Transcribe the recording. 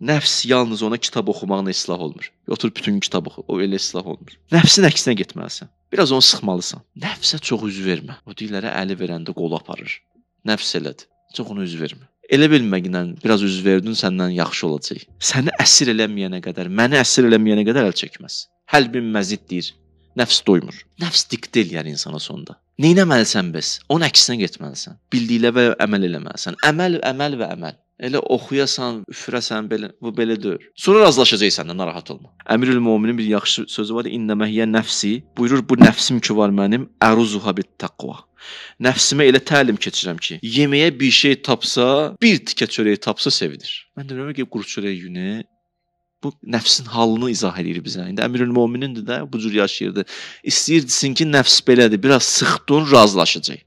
Nəfs yalnız ona kitab oxumaqla islah olmur. Otur bütün kitab oxu, o elə islah olmur. Nəfsin əksinə getməlisən. Biraz onu sıxmalısan. Nəfsə çox üz vermə. O dillərə əli verəndə qol aparır. Nəfs elədir. Çox ona üz vermə. Elə bilməklə biraz üz verdin, səndən yaxşı olacaq. Səni əsir eləməyənə qədər, məni əsir eləməyənə qədər əl çəkməz. Həlbin məzid deyir. Nəfs doymur. Nəfs diktə eləyər insana sonda. Neynəməlisən bəs? Onun əksinə getməlisən. Bildiyinə və əməl eləməlisən. Əməl, əməl və əməl. Elə oxuyasan, üfürəsən belə, bu belə deyil. Sonra razılaşacaqsan da, narahat olma. Əmirül Möminin bir yaxşı sözü var, innəməhiyyə nəfsi. Buyurur, bu nəfsim ki var mənim, əruzuha bit taqva. Nəfsimə elə təlim keçirəm ki, yeməyə bir şey tapsa, bir tikə çörək tapsa sevinir. Mən deyirəm ki, quru çörək günü bu nəfsin halını izah eləyir bizə. İndi Əmirül Möminin də bu cür yaşayırdı. İstəyirdisin ki, nəfs belədir, biraz sıx dur, razılaşacaq.